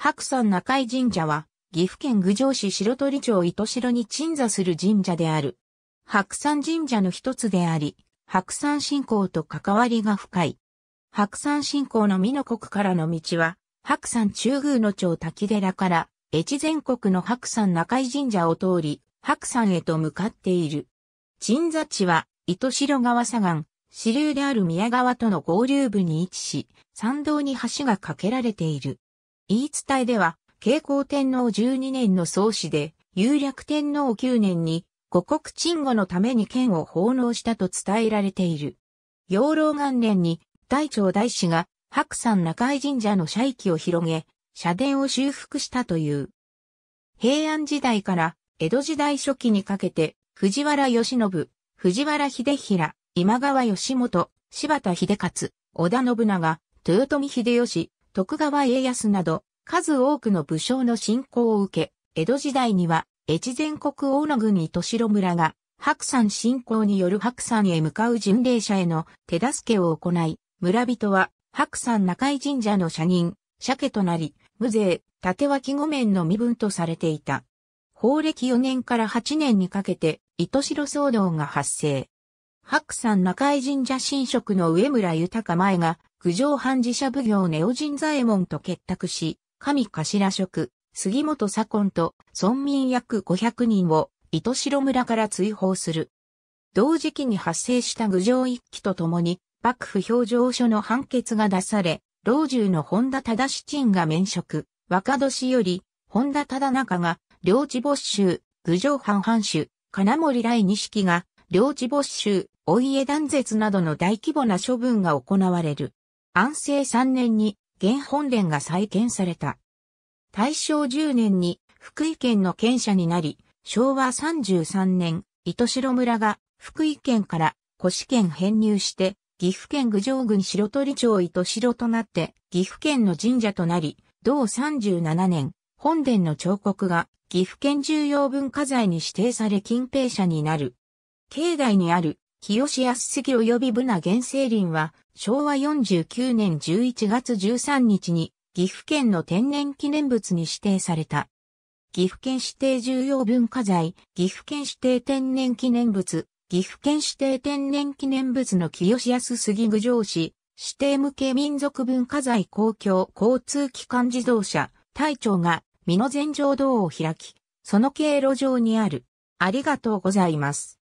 白山中井神社は、岐阜県郡上市白鳥町糸城に鎮座する神社である。白山神社の一つであり、白山信仰と関わりが深い。白山信仰の美濃国からの道は、白山中宮の町滝寺から、越前国の白山中井神社を通り、白山へと向かっている。鎮座地は、糸城川左岸、支流である宮川との合流部に位置し、山道に橋が架けられている。言い伝えでは、慶光天皇12年の創始で、有略天皇9年に、五国鎮護のために剣を奉納したと伝えられている。養老元年に、大長大師が、白山中井神社の社域を広げ、社殿を修復したという。平安時代から江戸時代初期にかけて、藤原義信、藤原秀平、今川義元、柴田秀勝、織田信長、豊臣秀吉、徳川家康など、数多くの武将の信仰を受け、江戸時代には、越前国大野国糸城村が、白山信仰による白山へ向かう巡礼者への手助けを行い、村人は白山中井神社の社人、鮭となり、無税、縦脇御免の身分とされていた。法暦4年から8年にかけて、糸城騒動が発生。白山中井神社神職の上村豊前が、九条藩寺社奉行ネオ神左衛門と結託し、神頭職、杉本左近と村民約500人を糸城村から追放する。同時期に発生した郡上一揆とともに、幕府表情書の判決が出され、老中の本田忠七が免職、若年より、本田忠中が、領地没収、郡上藩藩主、金森来錦が、領地没収、お家断絶などの大規模な処分が行われる。安政3年に原本殿が再建された。大正10年に福井県の県舎になり、昭和33年、糸城村が福井県から古市県編入して、岐阜県郡上郡白鳥町糸城となって、岐阜県の神社となり、同37年、本殿の彫刻が岐阜県重要文化財に指定され近平社になる。境内にある清安杉及びブナ原生林は、昭和49年11月13日に、岐阜県の天然記念物に指定された。岐阜県指定重要文化財、岐阜県指定天然記念物、岐阜県指定天然記念物の清安杉郡上市、指定無形民族文化財公共交通機関自動車、隊長が、美濃前上道を開き、その経路上にある。ありがとうございます。